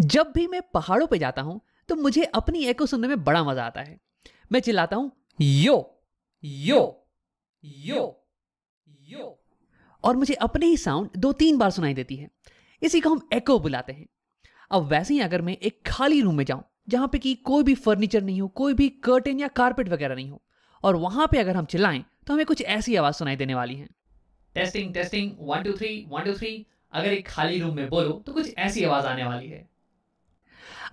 जब भी मैं पहाड़ों पे जाता हूँ तो मुझे अपनी एको सुनने में बड़ा मजा आता है मैं चिल्लाता हूँ यो यो यो यो और मुझे अपने ही साउंड दो तीन बार सुनाई देती है इसी को हम एको बुलाते हैं अब वैसे ही अगर मैं एक खाली रूम में जाऊं जहां पे कि कोई भी फर्नीचर नहीं हो कोई भी कर्टेन या कारपेट वगैरह नहीं हो और वहां पे अगर हम चिल्लाएं तो हमें कुछ ऐसी आवाज सुनाई देने वाली है testing testing one two three one two three अगर एक खाली रूम में बोलो तो कुछ ऐसी आवाज आने वाली है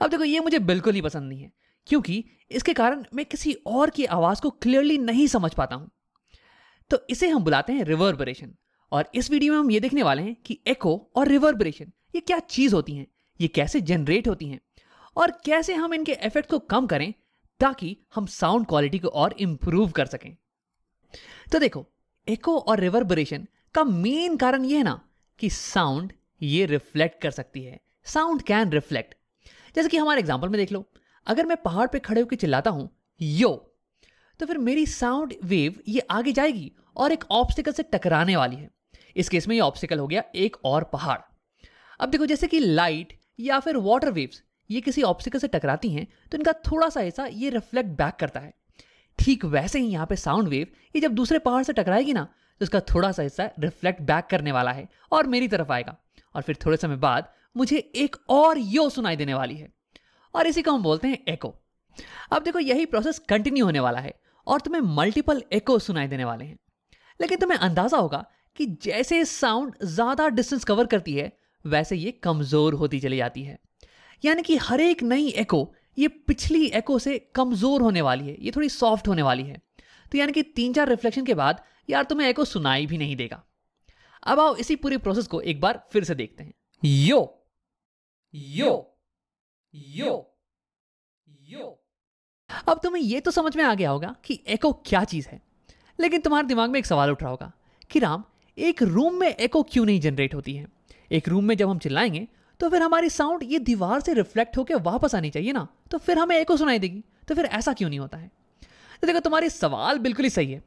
अब देखो ये मुझे बिल्कुल ही पसंद नहीं है क्योंकि इसके कारण मैं किसी और की आवाज़ को क्लियरली नहीं समझ पाता हूँ तो इसे हम बुलाते हैं रिवर्बरेशन और इस वीडियो में हम ये देखने वाले हैं कि एको और रिवर्बरेशन ये क्या चीज़ होती हैं ये कैसे जनरेट होती हैं और कैसे हम इनके इफेक्ट को कम करें ताकि हम साउंड क्वालिटी को और इम्प्रूव कर सकें तो देखो एको और रिवर्बरेशन का मेन कारण ये है ना कि साउंड ये रिफ्लेक्ट कर सकती है साउंड कैन रिफ्लेक्ट जैसे कि हमारे एग्जाम्पल में देख लो अगर मैं पहाड़ पर खड़े होकर चिल्लाता हूँ यो तो फिर मेरी साउंड वेव ये आगे जाएगी और एक ऑब्स्टिकल से टकराने वाली है इस केस में ये ऑब्स्टिकल हो गया एक और पहाड़ अब देखो जैसे कि लाइट या फिर वाटर वेव्स ये किसी ऑब्स्टिकल से टकराती हैं तो इनका थोड़ा सा हिस्सा ये रिफ्लेक्ट बैक करता है ठीक वैसे ही यहाँ पे साउंड वेव ये जब दूसरे पहाड़ से टकराएगी ना तो इसका थोड़ा सा हिस्सा रिफ्लेक्ट बैक करने वाला है और मेरी तरफ आएगा और फिर थोड़े समय बाद मुझे एक और यो सुनाई देने वाली है और इसी को हम बोलते हैं एको अब देखो यही प्रोसेस कंटिन्यू होने वाला है और तुम्हें मल्टीपल एको सुनाई देने वाले हैं लेकिन तुम्हें अंदाजा होगा कि जैसे साउंड ज़्यादा डिस्टेंस कवर करती है वैसे ये कमज़ोर होती चली जाती है यानी कि हर एक नई एको ये पिछली एको से कमज़ोर होने वाली है ये थोड़ी सॉफ्ट होने वाली है तो यानी कि तीन चार रिफ्लेक्शन के बाद यार तुम्हें एको सुनाई भी नहीं देगा अब आओ इसी पूरी प्रोसेस को एक बार फिर से देखते हैं यो यो यो यो अब तुम्हें यह तो समझ में आ गया होगा कि एको क्या चीज़ है लेकिन तुम्हारे दिमाग में एक सवाल उठ रहा होगा कि राम एक रूम में एको क्यों नहीं जनरेट होती है एक रूम में जब हम चिल्लाएंगे तो फिर हमारी साउंड ये दीवार से रिफ्लेक्ट होकर वापस आनी चाहिए ना तो फिर हमें एको सुनाई देगी तो फिर ऐसा क्यों नहीं होता है तो देखो तुम्हारी सवाल बिल्कुल ही सही है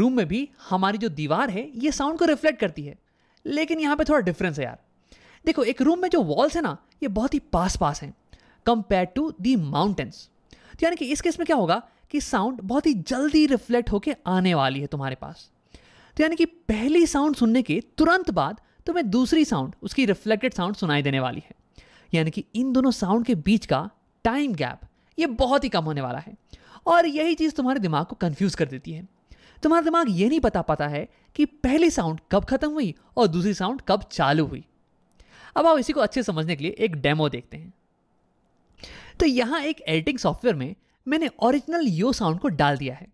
रूम में भी हमारी जो दीवार है ये साउंड को रिफ्लेक्ट करती है लेकिन यहाँ पे थोड़ा डिफरेंस है यार देखो एक रूम में जो वॉल्स हैं ना ये बहुत ही पास पास हैं कंपेयर टू दी माउंटेन्स तो यानी कि इस केस में क्या होगा कि साउंड बहुत ही जल्दी रिफ्लेक्ट होकर आने वाली है तुम्हारे पास तो यानी कि पहली साउंड सुनने के तुरंत बाद तुम्हें दूसरी साउंड उसकी रिफ्लेक्टेड साउंड सुनाई देने वाली है यानी कि इन दोनों साउंड के बीच का टाइम गैप ये बहुत ही कम होने वाला है और यही चीज़ तुम्हारे दिमाग को कन्फ्यूज़ कर देती है तुम्हारा दिमाग ये नहीं बता पाता है कि पहली साउंड कब खत्म हुई और दूसरी साउंड कब चालू हुई अब आप इसी को अच्छे समझने के लिए एक डेमो देखते हैं तो यहाँ एक एडिटिंग सॉफ्टवेयर में मैंने ओरिजिनल यो साउंड को डाल दिया है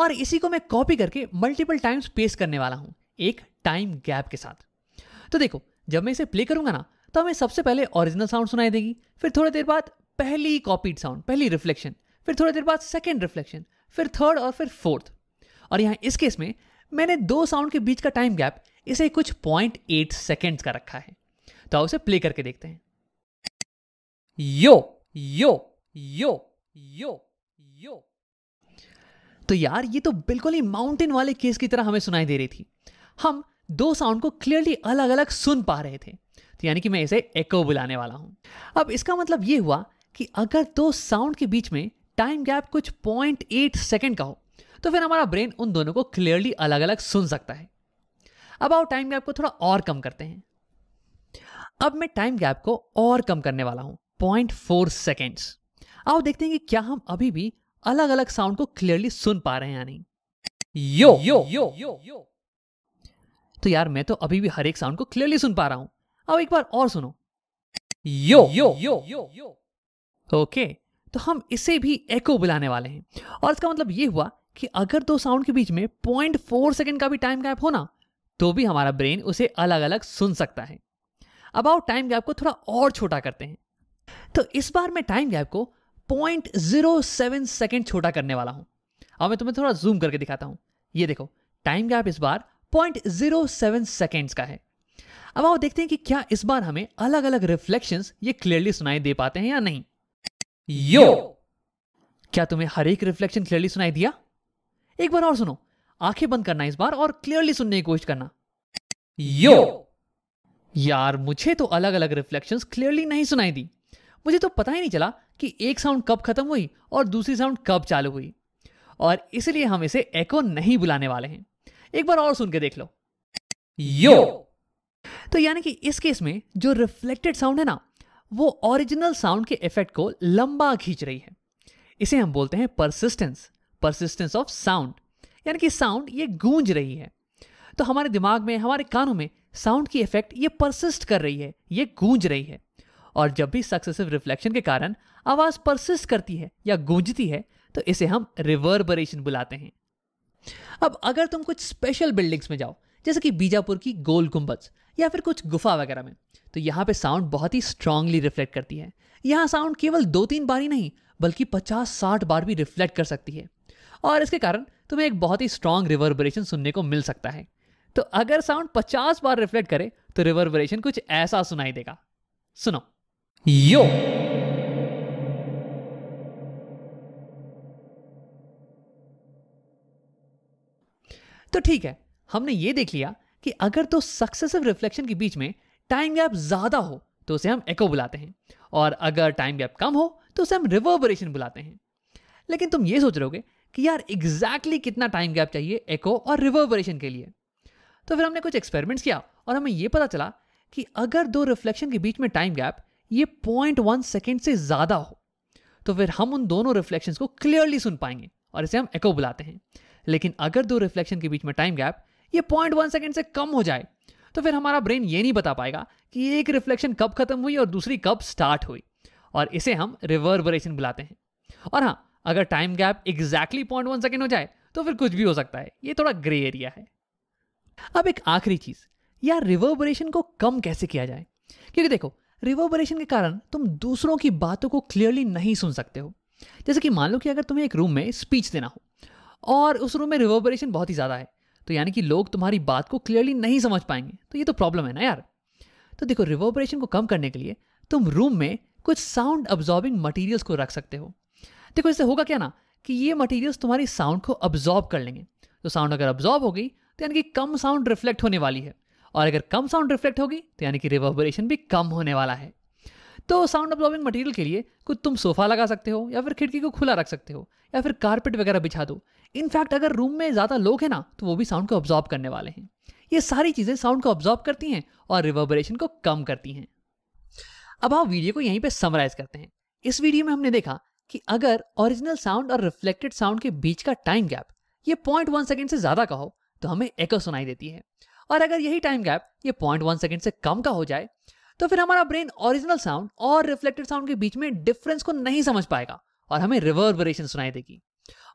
और इसी को मैं कॉपी करके मल्टीपल टाइम्स पेस्ट करने वाला हूँ एक टाइम गैप के साथ तो देखो जब मैं इसे प्ले करूँगा ना तो हमें सबसे पहले ओरिजिनल साउंड सुनाई देगी फिर थोड़ी देर बाद पहली कॉपीड साउंड पहली रिफ्लेक्शन फिर थोड़ी देर बाद सेकेंड रिफ्लेक्शन फिर थर्ड और फिर फोर्थ और यहाँ इस केस में मैंने दो साउंड के बीच का टाइम गैप इसे कुछ पॉइंट एट सेकेंड्स का रखा है तो आप उसे प्ले करके देखते हैं यो यो यो यो यो तो यार ये तो बिल्कुल ही माउंटेन वाले केस की तरह हमें सुनाई दे रही थी हम दो साउंड को क्लियरली अलग अलग सुन पा रहे थे तो यानी कि मैं इसे एको बुलाने वाला हूं अब इसका मतलब ये हुआ कि अगर दो साउंड के बीच में टाइम गैप कुछ पॉइंट एट सेकेंड का हो तो फिर हमारा ब्रेन उन दोनों को क्लियरली अलग अलग सुन सकता है अब आओ टाइम गैप को थोड़ा और कम करते हैं अब मैं टाइम गैप को और कम करने वाला हूं पॉइंट फोर सेकेंड्स आओ देखते हैं कि क्या हम अभी भी अलग अलग साउंड को क्लियरली सुन पा रहे हैं या नहीं यो यो यो यो यो तो यार मैं तो अभी भी हर एक साउंड को क्लियरली सुन पा रहा हूं आओ एक बार और सुनो यो यो यो यो यो ओके तो हम इसे भी एको बुलाने वाले हैं और इसका मतलब ये हुआ कि अगर दो साउंड के बीच में पॉइंट फोर सेकेंड का भी टाइम गैप हो ना तो भी हमारा ब्रेन उसे अलग अलग सुन सकता है अबाउट टाइम गैप को थोड़ा और छोटा करते हैं तो इस बार मैं टाइम गैप को पॉइंट जीरो सेवन सेकेंड छोटा करने वाला हूं अब मैं तुम्हें थोड़ा जूम करके दिखाता हूं ये देखो टाइम गैप इस बार पॉइंट जीरो सेवन सेकेंड का है अब आओ देखते हैं कि क्या इस बार हमें अलग अलग रिफ्लेक्शंस ये क्लियरली सुनाई दे पाते हैं या नहीं यो क्या तुम्हें हर एक रिफ्लेक्शन क्लियरली सुनाई दिया एक बार और सुनो आंखें बंद करना इस बार और क्लियरली सुनने की कोशिश करना यो यार मुझे तो अलग अलग रिफ्लेक्शंस क्लियरली नहीं सुनाई दी मुझे तो पता ही नहीं चला कि एक साउंड कब खत्म हुई और दूसरी साउंड कब चालू हुई और इसलिए हम इसे एको नहीं बुलाने वाले हैं एक बार और सुन के देख लो यो तो यानी कि इस केस में जो रिफ्लेक्टेड साउंड है ना वो ओरिजिनल साउंड के इफेक्ट को लंबा खींच रही है इसे हम बोलते हैं परसिस्टेंस परसिस्टेंस ऑफ साउंड यानी कि साउंड ये गूंज रही है तो हमारे दिमाग में हमारे कानों में साउंड की इफेक्ट ये परसिस्ट कर रही है ये गूंज रही है और जब भी सक्सेसिव रिफ्लेक्शन के कारण आवाज़ परसिस्ट करती है या गूंजती है तो इसे हम रिवर्बरेशन बुलाते हैं अब अगर तुम कुछ स्पेशल बिल्डिंग्स में जाओ जैसे कि बीजापुर की गोल गुंबज या फिर कुछ गुफा वगैरह में तो यहाँ पे साउंड बहुत ही स्ट्रांगली रिफ्लेक्ट करती है यहाँ साउंड केवल दो तीन बार ही नहीं बल्कि पचास साठ बार भी रिफ्लेक्ट कर सकती है और इसके कारण तुम्हें एक बहुत ही स्ट्रांग रिवर्बरेशन सुनने को मिल सकता है तो अगर साउंड 50 बार रिफ्लेक्ट करे तो रिवर्बरेशन कुछ ऐसा सुनाई देगा सुनो यो तो ठीक है हमने ये देख लिया कि अगर तो सक्सेसिव रिफ्लेक्शन के बीच में टाइम गैप ज्यादा हो तो उसे हम एको बुलाते हैं और अगर टाइम गैप कम हो तो उसे हम रिवर्बरेशन बुलाते हैं लेकिन तुम ये सोच रहे हो कि यार एग्जैक्टली exactly कितना टाइम गैप चाहिए एको और रिवर्बरेशन के लिए तो फिर हमने कुछ एक्सपेरिमेंट्स किया और हमें यह पता चला कि अगर दो रिफ्लेक्शन के बीच में टाइम गैप ये पॉइंट वन सेकेंड से ज़्यादा हो तो फिर हम उन दोनों रिफ्लेक्शन को क्लियरली सुन पाएंगे और इसे हम एको बुलाते हैं लेकिन अगर दो रिफ्लेक्शन के बीच में टाइम गैप ये पॉइंट वन सेकेंड से कम हो जाए तो फिर हमारा ब्रेन ये नहीं बता पाएगा कि एक रिफ्लेक्शन कब खत्म हुई और दूसरी कब स्टार्ट हुई और इसे हम रिवर्बरेशन बुलाते हैं और हाँ अगर time gap exactly point one second हो जाए तो फिर कुछ भी हो सकता है ये थोड़ा ग्रे एरिया है अब एक आखिरी चीज यार रिवर्बरेशन को कम कैसे किया जाए क्योंकि देखो रिवर्बरेशन के कारण तुम दूसरों की बातों को क्लियरली नहीं सुन सकते हो जैसे कि मान लो कि अगर तुम्हें एक रूम में स्पीच देना हो और उस रूम में रिवर्बरेशन बहुत ही ज़्यादा है तो यानी कि लोग तुम्हारी बात को क्लियरली नहीं समझ पाएंगे तो ये तो प्रॉब्लम है ना यार तो देखो रिवर्बरेशन को कम करने के लिए तुम रूम में कुछ साउंड अब्जॉर्बिंग मटेरियल्स को रख सकते हो देखो इससे होगा क्या ना कि ये मटेरियल्स तुम्हारी साउंड को अब्जॉर्ब कर लेंगे तो साउंड अगर अब्जॉर्ब हो गई तो यानी कि कम साउंड रिफ्लेक्ट होने वाली है और अगर कम साउंड रिफ्लेक्ट होगी तो यानी कि रिवर्बरेशन भी कम होने वाला है तो साउंड अब्जॉर्बिंग मटेरियल के लिए कुछ तुम सोफा लगा सकते हो या फिर खिड़की को खुला रख सकते हो या फिर कारपेट वगैरह बिछा दो इनफैक्ट अगर रूम में ज़्यादा लोग हैं ना तो वो भी साउंड को ऑब्जॉर्ब करने वाले हैं ये सारी चीज़ें साउंड को ऑब्जॉर्ब करती हैं और रिवर्बरेशन को कम करती हैं अब हम वीडियो को यहीं पर समराइज करते हैं इस वीडियो में हमने देखा कि अगर ओरिजिनल साउंड और रिफ्लेक्टेड साउंड के बीच का टाइम गैप ये पॉइंट वन सेकेंड से ज़्यादा का हो तो हमें एको सुनाई देती है और अगर यही टाइम गैप ये पॉइंट वन सेकेंड से कम का हो जाए तो फिर हमारा ब्रेन ओरिजिनल साउंड और रिफ्लेक्टेड साउंड के बीच में डिफरेंस को नहीं समझ पाएगा और हमें रिवर्बरेशन सुनाई देगी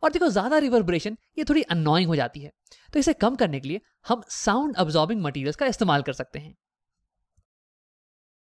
और देखो ज़्यादा रिवर्बरेशन ये थोड़ी अनोइंग हो जाती है तो इसे कम करने के लिए हम साउंड अब्जॉर्बिंग मटेरियल्स का इस्तेमाल कर सकते हैं